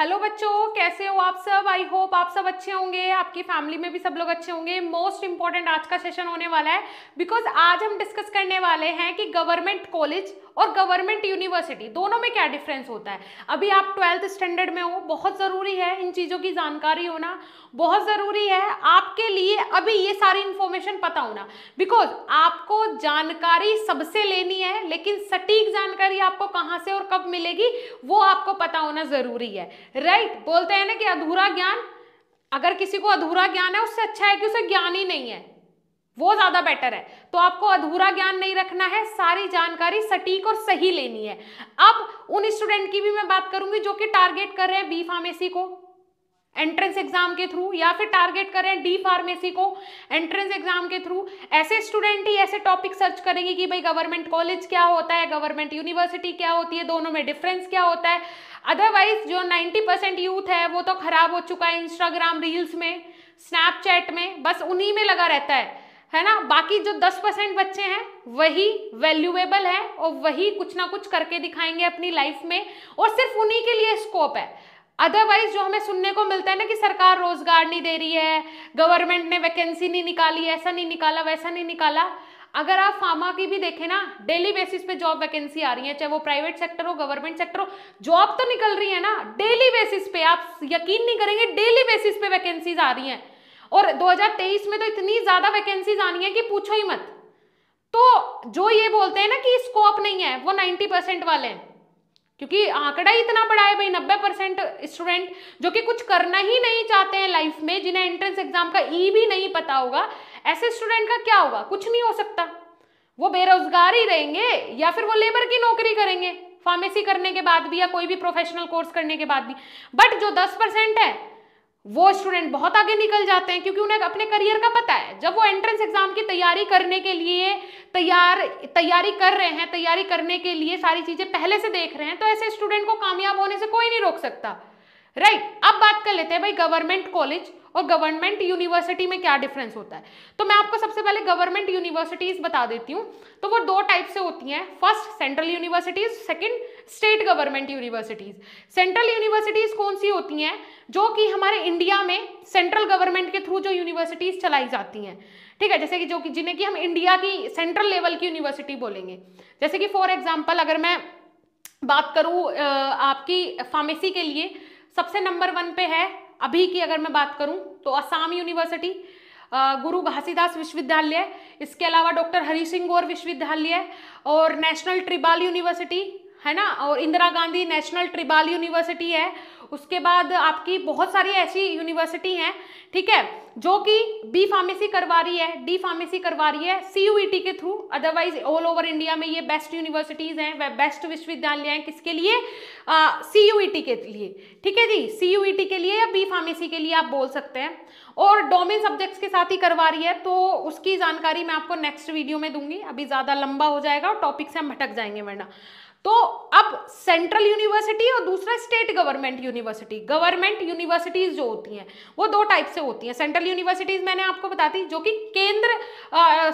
Hello बच्चों कैसे हो आप सब आई होप आप सब अच्छे होंगे आपकी फैमिली में भी सब लोग अच्छे होंगे मोस्ट इंपॉर्टेंट आज का सेशन होने वाला है बिकॉज आज हम डिस्कस करने वाले हैं कि गवर्नमेंट कॉलेज और गवर्नमेंट यूनिवर्सिटी दोनों में क्या डिफरेंस होता है अभी आप ट्वेल्थ स्टैंडर्ड में हो बहुत ज़रूरी है इन चीज़ों की जानकारी होना बहुत ज़रूरी है आपके लिए अभी ये सारी इन्फॉर्मेशन पता होना बिकॉज आपको जानकारी सबसे लेनी है लेकिन सटीक जानकारी आपको कहाँ से और कब मिलेगी वो आपको पता होना ज़रूरी है राइट right? बोलते हैं ना कि अधूरा ज्ञान अगर किसी को अधूरा ज्ञान है उससे अच्छा है कि उसे ज्ञान ही नहीं है वो ज्यादा बेटर है तो आपको अधूरा ज्ञान नहीं रखना है सारी जानकारी सटीक और सही लेनी है अब उन स्टूडेंट की भी मैं बात करूंगी जो कि टारगेट कर रहे हैं बी फार्मेसी को एंट्रेंस एग्जाम के थ्रू या फिर टारगेट कर रहे हैं डी फार्मेसी को एंट्रेंस एग्जाम के थ्रू ऐसे स्टूडेंट ही ऐसे टॉपिक सर्च करेंगे कि भाई गवर्नमेंट कॉलेज क्या होता है गवर्नमेंट यूनिवर्सिटी क्या होती है दोनों में डिफरेंस क्या होता है अदरवाइज जो 90 परसेंट यूथ है वो तो खराब हो चुका है इंस्टाग्राम रील्स में स्नैपचैट में बस उन्हीं में लगा रहता है है ना बाकी जो 10 परसेंट बच्चे हैं वही वैल्यूएबल है और वही कुछ ना कुछ करके दिखाएंगे अपनी लाइफ में और सिर्फ उन्हीं के लिए स्कोप है अदरवाइज जो हमें सुनने को मिलता है ना कि सरकार रोजगार नहीं दे रही है गवर्नमेंट ने वैकेंसी नहीं निकाली ऐसा नहीं निकाला वैसा नहीं निकाला अगर आप फार्मा की भी देखें ना डेली बेसिस पे जॉब वैकेंसी आ रही है चाहे वो प्राइवेट सेक्टर हो गवर्नमेंट सेक्टर हो जॉब तो निकल रही है ना डेली बेसिस पे आप यकीन नहीं करेंगे डेली बेसिस पे वैकेंसीज आ रही हैं और 2023 में तो इतनी ज्यादा वैकेंसीज आनी है कि पूछो ही मत तो जो ये बोलते हैं ना कि स्कोप नहीं है वो नाइनटी परसेंट वाले हैं क्योंकि आंकड़ा ही इतना बड़ा है भाई नब्बे परसेंट स्टूडेंट जो कि कुछ करना ही नहीं चाहते हैं लाइफ में जिन्हें एंट्रेंस एग्जाम का ई भी नहीं पता होगा ऐसे स्टूडेंट का क्या होगा कुछ नहीं हो सकता वो बेरोजगार ही रहेंगे या फिर वो लेबर की नौकरी करेंगे फार्मेसी करने के बाद भी या कोई भी प्रोफेशनल कोर्स करने के बाद भी बट जो दस परसेंट है वो स्टूडेंट बहुत आगे निकल जाते हैं क्योंकि उन्हें अपने करियर का पता है जब वो एंट्रेंस एग्जाम की तैयारी करने के लिए तैयार तैयारी कर रहे हैं तैयारी करने के लिए सारी चीजें पहले से देख रहे हैं तो ऐसे स्टूडेंट को कामयाब होने से कोई नहीं रोक सकता राइट right, अब बात कर लेते हैं भाई गवर्नमेंट कॉलेज और गवर्नमेंट यूनिवर्सिटी में क्या डिफरेंस होता है तो मैं आपको सबसे पहले गवर्नमेंट यूनिवर्सिटीज़ बता देती हूँ तो वो दो टाइप से होती हैं first central universities second state government universities central universities कौन सी होती हैं जो कि हमारे इंडिया में सेंट्रल गवर्नमेंट के थ्रू जो यूनिवर्सिटीज़ चलाई जाती हैं ठीक है जैसे कि जो कि जिन्हें कि हम इंडिया की सेंट्रल लेवल की यूनिवर्सिटी बोलेंगे जैसे कि फॉर एग्जाम्पल अगर मैं बात करूँ आपकी फार्मेसी के लिए सबसे नंबर वन पे है अभी की अगर मैं बात करूं तो असम यूनिवर्सिटी गुरु घासीदास विश्वविद्यालय इसके अलावा डॉक्टर हरी सिंह गौर विश्वविद्यालय और नेशनल ट्रिबाल यूनिवर्सिटी है ना और Indira Gandhi national tribal university है उसके बाद आपकी बहुत सारी ऐसी यूनिवर्सिटी हैं ठीक है जो कि बी फार्मेसी करवा रही है डी फार्मेसी करवा रही है सी यू e के through otherwise all over India में ये बेस्ट यूनिवर्सिटीज़ हैं वह बेस्ट विश्वविद्यालय हैं किसके लिए सी यू e के लिए ठीक है जी सी यू e के लिए या बी फार्मेसी के लिए आप बोल सकते हैं और डोमेन सब्जेक्ट्स के साथ ही करवा रही है तो उसकी जानकारी मैं आपको नेक्स्ट वीडियो में दूंगी अभी ज़्यादा लंबा हो जाएगा और टॉपिक से हम भटक जाएंगे वरना तो अब सेंट्रल यूनिवर्सिटी और दूसरा state government university government universities जो होती हैं वो दो टाइप से होती हैं सेंट्रल यूनिवर्सिटीज मैंने आपको बताती जो कि केंद्र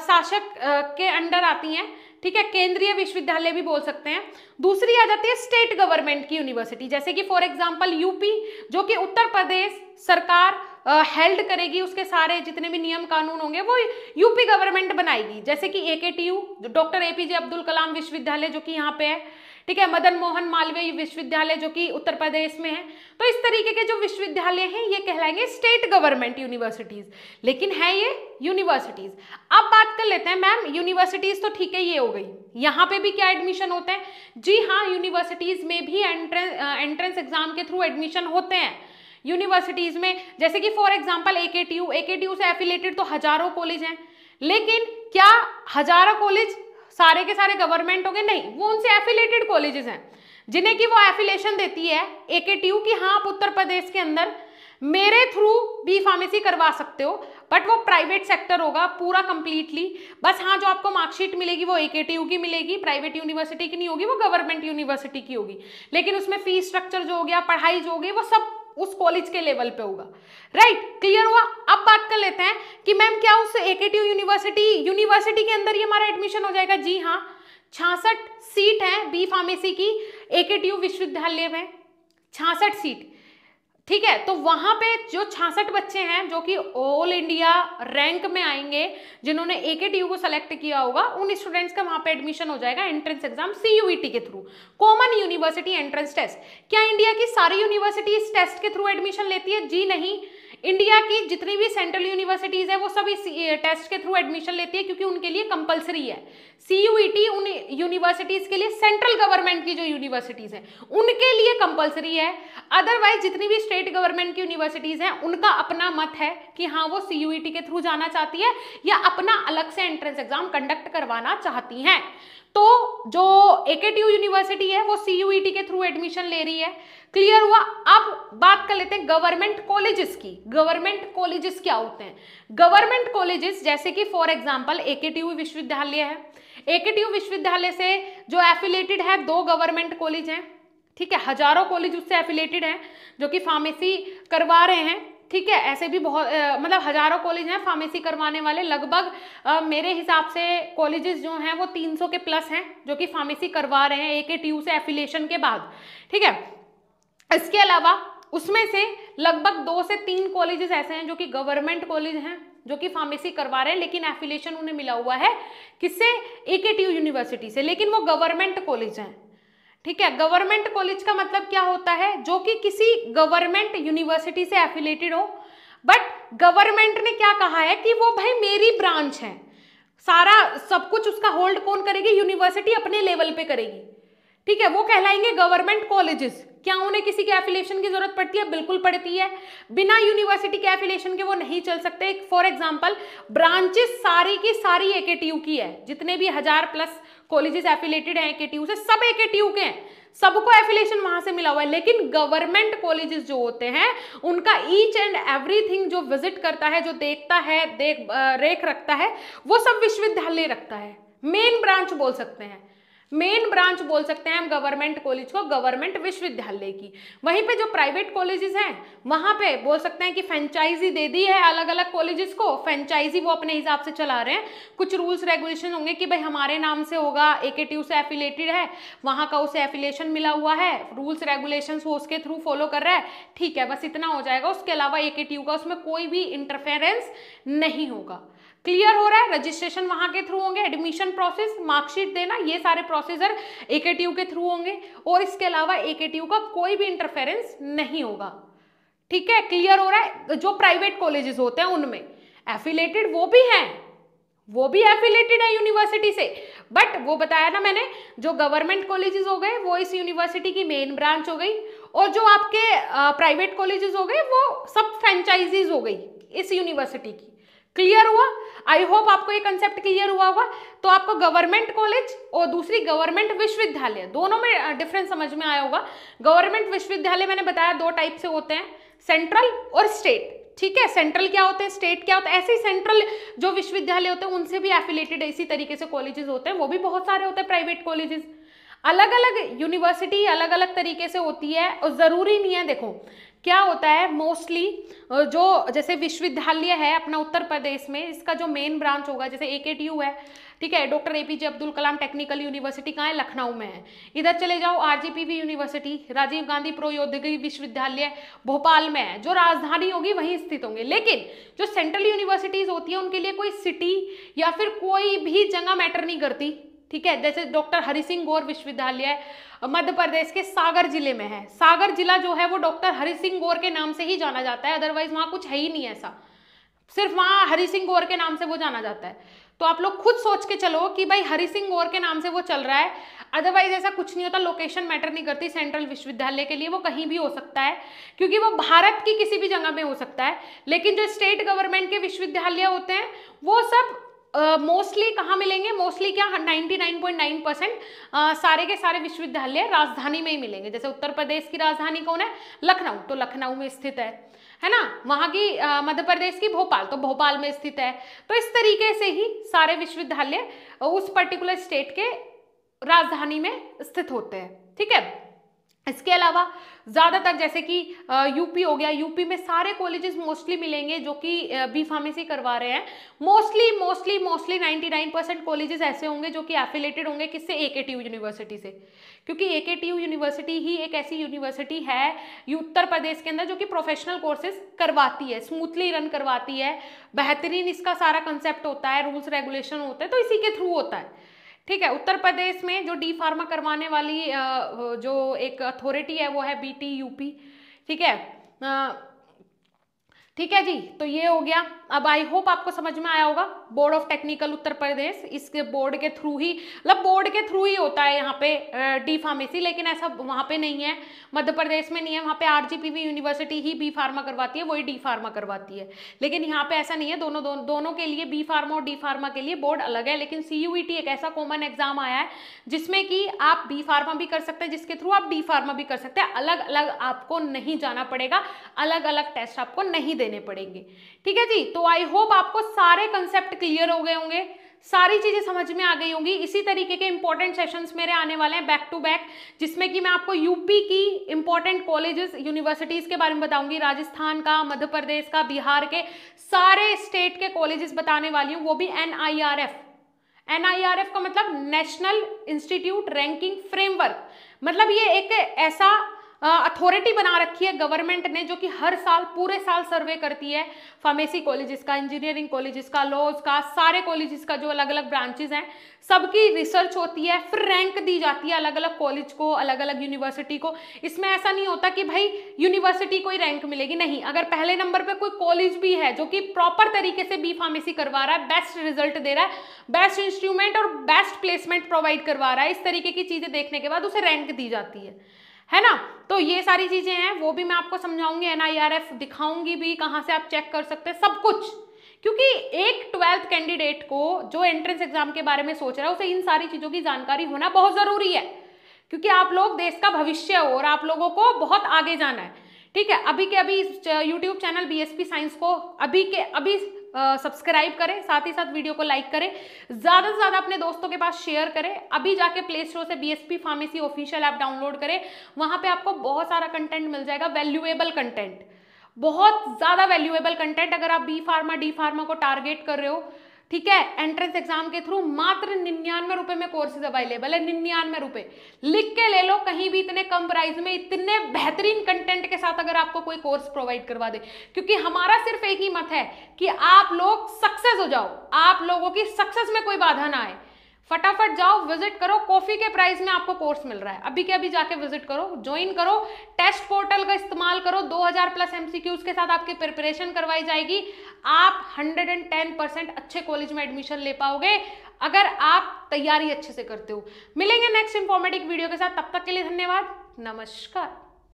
शासक के अंडर आती हैं ठीक है केंद्रीय विश्वविद्यालय भी बोल सकते हैं दूसरी आ जाती है स्टेट गवर्नमेंट की यूनिवर्सिटी जैसे कि फॉर एग्जाम्पल यूपी जो कि उत्तर प्रदेश सरकार हेल्ड uh, करेगी उसके सारे जितने भी नियम कानून होंगे वो यूपी गवर्नमेंट बनाएगी जैसे कि A K T U doctor A P J Abdul Kalam विश्वविद्यालय जो कि यहाँ पे है ठीक है मदन मोहन मालवीय विश्वविद्यालय जो कि उत्तर प्रदेश में है तो इस तरीके के जो विश्वविद्यालय हैं ये कहलाएंगे स्टेट गवर्नमेंट यूनिवर्सिटीज़ लेकिन है ये यूनिवर्सिटीज़ अब बात कर लेते हैं मैम यूनिवर्सिटीज़ तो ठीक है ये हो गई यहाँ पे भी क्या एडमिशन होते हैं जी हाँ यूनिवर्सिटीज़ में भी एंट्रेंस एंट्रेंस एग्ज़ाम के थ्रू एडमिशन होते हैं यूनिवर्सिटीज़ में जैसे कि for example A K T U A के से एफिलेटेड तो हज़ारों कॉलेज हैं लेकिन क्या हज़ारों कॉलेज सारे के सारे गवर्नमेंट हो गए नहीं वो उनसे एफिलेटेड कॉलेजेस हैं जिन्हें की वो एफिलेशन देती है ए के टी यू की हाँ आप उत्तर प्रदेश के अंदर मेरे थ्रू बी फार्मेसी करवा सकते हो बट वो प्राइवेट सेक्टर होगा पूरा कंप्लीटली बस हाँ जो आपको मार्कशीट मिलेगी वो ए के टी यू की मिलेगी प्राइवेट यूनिवर्सिटी की नहीं होगी वो गवर्नमेंट यूनिवर्सिटी की होगी लेकिन उसमें फीस स्ट्रक्चर जो हो गया पढ़ाई जो होगी वो सब उस कॉलेज के लेवल पे होगा राइट right, क्लियर हुआ अब बात कर लेते हैं कि मैम क्या उस एकेटीयू यूनिवर्सिटी यूनिवर्सिटी के अंदर ही हमारा एडमिशन हो जाएगा जी हाँ छासठ सीट है बी फार्मेसी की एकेटीयू विश्वविद्यालय में छासठ सीट ठीक है तो वहां पे जो छासठ बच्चे हैं जो कि ऑल इंडिया रैंक में आएंगे जिन्होंने ए के को सेलेक्ट किया होगा उन स्टूडेंट्स का वहां पे एडमिशन हो जाएगा एंट्रेंस एग्जाम सीयूईटी के through common university entrance test क्या इंडिया की सारी यूनिवर्सिटी इस टेस्ट के थ्रू एडमिशन लेती है जी नहीं इंडिया की जितनी भी सेंट्रल यूनिवर्सिटीज़ है वो सभी टेस्ट के थ्रू एडमिशन लेती है क्योंकि उनके लिए कंपलसरी है सी e उन यूनिवर्सिटीज़ के लिए सेंट्रल गवर्नमेंट की जो यूनिवर्सिटीज़ हैं उनके लिए कंपलसरी है अदरवाइज जितनी भी स्टेट गवर्नमेंट की यूनिवर्सिटीज़ हैं उनका अपना मत है कि हाँ वो सी e के थ्रू जाना चाहती है या अपना अलग से एंट्रेंस एग्जाम कंडक्ट करवाना चाहती हैं तो जो ए यूनिवर्सिटी है वो सी e के थ्रू एडमिशन ले रही है क्लियर हुआ अब बात कर लेते हैं गवर्नमेंट कॉलेजेस की गवर्नमेंट कॉलेजेस क्या होते हैं गवर्नमेंट कॉलेजेस जैसे कि फॉर एग्जांपल ए विश्वविद्यालय है ए विश्वविद्यालय से जो एफिलेटेड है दो गवर्नमेंट कॉलेज हैं ठीक है हजारों कॉलेज उससे एफिलेटेड हैं जो कि फार्मेसी करवा रहे हैं ठीक है ऐसे भी बहुत मतलब हज़ारों कॉलेज हैं फार्मेसी करवाने वाले लगभग मेरे हिसाब से कॉलेजेस जो हैं वो 300 के प्लस हैं जो कि फार्मेसी करवा रहे हैं ए के टी यू से एफिलेशन के बाद ठीक है इसके अलावा उसमें से लगभग दो से तीन कॉलेजेस ऐसे हैं जो कि गवर्नमेंट कॉलेज हैं जो कि फार्मेसी करवा रहे हैं लेकिन एफिलेशन उन्हें मिला हुआ है किससे ए के टी यू यूनिवर्सिटी से लेकिन वो गवर्नमेंट कॉलेज हैं ठीक है गवर्नमेंट कॉलेज का मतलब क्या होता है जो कि किसी गवर्नमेंट यूनिवर्सिटी से एफिलेटेड हो बट गवर्नमेंट ने क्या कहा है कि वो भाई मेरी ब्रांच है सारा सब कुछ उसका होल्ड कौन करेगी यूनिवर्सिटी अपने लेवल पे करेगी ठीक है वो कहलाएंगे गवर्नमेंट कॉलेजेस क्या उन्हें किसी के एफिलेशन की जरूरत पड़ती है बिल्कुल पड़ती है बिना यूनिवर्सिटी के एफिलेशन के वो नहीं चल सकते फॉर एग्जाम्पल ब्रांचेस सारी की सारी ए की है जितने भी हजार प्लस कॉलेजेस एफिलेटेड हैं ए से सब ए के हैं सबको एफिलेशन वहां से मिला हुआ है लेकिन गवर्नमेंट कॉलेजेस जो होते हैं उनका ईच एंड एवरीथिंग जो विजिट करता है जो देखता है देख रेख रखता है वो सब विश्वविद्यालय रखता है मेन ब्रांच बोल सकते हैं मेन ब्रांच बोल सकते हैं हम गवर्नमेंट कॉलेज को गवर्नमेंट विश्वविद्यालय की वहीं पे जो प्राइवेट कॉलेजेस हैं वहां पे बोल सकते हैं कि फ्रेंचाइजी दे दी है अलग अलग कॉलेजेस को फ्रेंचाइजी वो अपने हिसाब से चला रहे हैं कुछ रूल्स रेगुलेशन होंगे कि भाई हमारे नाम से होगा ए के टी से एफिलेटेड है वहाँ का उसे एफिलेशन मिला हुआ है रूल्स रेगुलेशन वो उसके थ्रू फॉलो कर रहा है ठीक है बस इतना हो जाएगा उसके अलावा ए का उसमें कोई भी इंटरफेरेंस नहीं होगा क्लियर हो रहा है रजिस्ट्रेशन वहां के थ्रू होंगे एडमिशन प्रोसेस मार्कशीट देना ये सारे प्रोसेसर ए के थ्रू होंगे और इसके अलावा एके का कोई भी इंटरफेरेंस नहीं होगा ठीक है क्लियर हो रहा है जो प्राइवेट कॉलेजेस होते हैं उनमें एफिलेटेड वो भी हैं वो भी एफिलेटेड है यूनिवर्सिटी से बट वो बताया ना मैंने जो गवर्नमेंट कॉलेजेस हो गए वो इस यूनिवर्सिटी की मेन ब्रांच हो गई और जो आपके प्राइवेट कॉलेजेस हो गए वो सब फ्रेंचाइजीज हो गई इस यूनिवर्सिटी की क्लियर हुआ आई होप आपको ये कंसेप्ट क्लियर हुआ होगा तो आपको गवर्नमेंट कॉलेज और दूसरी गवर्नमेंट विश्वविद्यालय दोनों में डिफरेंस समझ में आया होगा गवर्नमेंट विश्वविद्यालय मैंने बताया दो टाइप से होते हैं सेंट्रल और स्टेट ठीक है सेंट्रल क्या होते हैं स्टेट क्या होता है ऐसे ही सेंट्रल जो विश्वविद्यालय होते हैं उनसे भी एफिलेटेड इसी तरीके से कॉलेजेस होते हैं वो भी बहुत सारे होते हैं प्राइवेट कॉलेजेस अलग अलग यूनिवर्सिटी अलग अलग तरीके से होती है और ज़रूरी नहीं है देखो क्या होता है मोस्टली जो जैसे विश्वविद्यालय है अपना उत्तर प्रदेश में इसका जो मेन ब्रांच होगा जैसे ए के टी यू है ठीक है doctor A P J Abdul Kalam technical university कहाँ है लखनऊ में है इधर चले जाओ R G P V university Rajiv Gandhi प्रौद्योगिकी विश्वविद्यालय भोपाल में है जो राजधानी होगी वहीं स्थित होंगे लेकिन जो सेंट्रल यूनिवर्सिटीज़ होती है उनके लिए कोई सिटी या फिर कोई भी जगह मैटर नहीं करती ठीक है जैसे डॉक्टर हरि सिंह गौर विश्वविद्यालय मध्य प्रदेश के सागर जिले में है सागर जिला जो है वो डॉक्टर हरि सिंह गौर के नाम से ही जाना जाता है अदरवाइज वहाँ कुछ है ही नहीं ऐसा सिर्फ वहाँ हरि सिंह गौर के नाम से वो जाना जाता है तो आप लोग खुद सोच के चलो कि भाई हरि सिंह गौर के नाम से वो चल रहा है अदरवाइज ऐसा कुछ नहीं होता लोकेशन मैटर नहीं करती सेंट्रल विश्वविद्यालय के लिए वो कहीं भी हो सकता है क्योंकि वो भारत की किसी भी जगह में हो सकता है लेकिन जो स्टेट गवर्नमेंट के विश्वविद्यालय होते हैं वो सब मोस्टली uh, कहाँ मिलेंगे मोस्टली क्या 99.9 परसेंट uh, सारे के सारे विश्वविद्यालय राजधानी में ही मिलेंगे जैसे उत्तर प्रदेश की राजधानी कौन है लखनऊ तो लखनऊ में स्थित है है ना वहाँ की मध्य प्रदेश की भोपाल तो भोपाल में स्थित है तो इस तरीके से ही सारे विश्वविद्यालय उस पर्टिकुलर स्टेट के राजधानी में स्थित होते हैं ठीक है इसके अलावा ज़्यादातर जैसे कि यूपी हो गया यूपी में सारे कॉलेजेस मोस्टली मिलेंगे जो कि बी फार्मेसी करवा रहे हैं mostly mostly mostly 99 percent colleges ऐसे होंगे जो कि एफिलेटेड होंगे किससे ए के टी यू यूनिवर्सिटी से क्योंकि ए के टी यू यूनिवर्सिटी ही एक ऐसी यूनिवर्सिटी है उत्तर प्रदेश के अंदर जो कि प्रोफेशनल कोर्सेज करवाती है स्मूथली रन करवाती है बेहतरीन इसका सारा कंसेप्ट होता है रूल्स रेगुलेशन होता है तो इसी के थ्रू होता है ठीक है उत्तर प्रदेश में जो डी फार्मा करवाने वाली जो एक अथॉरिटी है वो है टी यूपी ठीक है ठीक है जी तो ये हो गया अब आई होप आपको समझ में आया होगा board of technical Uttar Pradesh इसके बोर्ड के थ्रू ही मतलब बोर्ड के थ्रू ही होता है यहाँ पे डी फार्मेसी लेकिन ऐसा वहाँ पे नहीं है मध्य प्रदेश में नहीं है वहाँ पे आरजीपीवी यूनिवर्सिटी ही बी फार्मा करवाती है वही डी फार्मा करवाती है लेकिन यहाँ पे ऐसा नहीं है दोनों दोनों दोनों के लिए बी फार्मा और डी फार्मा के लिए बोर्ड अलग है लेकिन सी e एक ऐसा कॉमन एग्जाम आया है जिसमें कि आप बी फार्मा भी कर सकते हैं जिसके थ्रू आप डी फार्मा भी कर सकते हैं अलग अलग आपको नहीं जाना पड़ेगा अलग अलग टेस्ट आपको नहीं देने पड़ेंगे ठीक है जी तो आई होप आपको सारे कंसेप्ट क्लियर हो गए होंगे सारी चीज़ें समझ में आ गई होंगी इसी तरीके के इंपॉर्टेंट सेशंस मेरे आने वाले हैं बैक टू बैक जिसमें कि मैं आपको यूपी की इंपॉर्टेंट कॉलेजेस यूनिवर्सिटीज़ के बारे में बताऊंगी राजस्थान का मध्य प्रदेश का बिहार के सारे स्टेट के कॉलेजेस बताने वाली हूँ वो भी एन एनआईआरएफ का मतलब नेशनल इंस्टीट्यूट रैंकिंग फ्रेमवर्क मतलब ये एक ऐसा अथॉरिटी बना रखी है गवर्नमेंट ने जो कि हर साल पूरे साल सर्वे करती है फार्मेसी कॉलेजेस का इंजीनियरिंग कॉलेजेस का लॉज का सारे कॉलेजेस का जो अलग अलग ब्रांचेज हैं सबकी रिसर्च होती है फिर रैंक दी जाती है अलग अलग कॉलेज को अलग अलग यूनिवर्सिटी को इसमें ऐसा नहीं होता कि भाई यूनिवर्सिटी को ही रैंक मिलेगी नहीं अगर पहले नंबर पर कोई कॉलेज भी है जो कि प्रॉपर तरीके से बी फार्मेसी करवा रहा है बेस्ट रिजल्ट दे रहा है बेस्ट इंस्ट्रूमेंट और बेस्ट प्लेसमेंट प्रोवाइड करवा रहा है इस तरीके की चीज़ें देखने के बाद उसे रैंक दी जाती है है ना तो ये सारी चीज़ें हैं वो भी मैं आपको समझाऊंगी एनआईआरएफ दिखाऊंगी भी कहाँ से आप चेक कर सकते हैं सब कुछ क्योंकि एक ट्वेल्थ कैंडिडेट को जो एंट्रेंस एग्जाम के बारे में सोच रहा है उसे इन सारी चीज़ों की जानकारी होना बहुत ज़रूरी है क्योंकि आप लोग देश का भविष्य हो और आप लोगों को बहुत आगे जाना है ठीक है अभी के अभी यूट्यूब चैनल बी साइंस को अभी के अभी सब्सक्राइब करें साथ ही साथ वीडियो को लाइक करें ज़्यादा से ज़्यादा अपने दोस्तों के पास शेयर करें अभी जाके प्ले स्टोर से BSP pharmacy official app download करें वहाँ पर आपको बहुत सारा कंटेंट मिल जाएगा वैल्यूएबल कंटेंट बहुत ज़्यादा वैल्यूएबल कंटेंट अगर आप बी फार्मा डी फार्मा को टारगेट कर रहे हो ठीक है एंट्रेंस एग्जाम के थ्रू मात्र निन्यानवे रुपए में कोर्सेज अवेलेबल है निन्यानवे रुपए लिख के ले लो कहीं भी इतने कम प्राइस में इतने बेहतरीन कंटेंट के साथ अगर आपको कोई कोर्स प्रोवाइड करवा दे क्योंकि हमारा सिर्फ एक ही मत है कि आप लोग सक्सेस हो जाओ आप लोगों की सक्सेस में कोई बाधा ना आए फटाफट जाओ विजिट करो कॉफी के प्राइस में आपको कोर्स मिल रहा है अभी के अभी जाके विजिट करो ज्वाइन करो टेस्ट पोर्टल का इस्तेमाल करो 2000 प्लस एमसीक्यूज के साथ आपकी प्रिपरेशन करवाई जाएगी आप 110 परसेंट अच्छे कॉलेज में एडमिशन ले पाओगे अगर आप तैयारी अच्छे से करते हो मिलेंगे नेक्स्ट इन्फॉर्मेटिव वीडियो के साथ तब तक के लिए धन्यवाद नमस्कार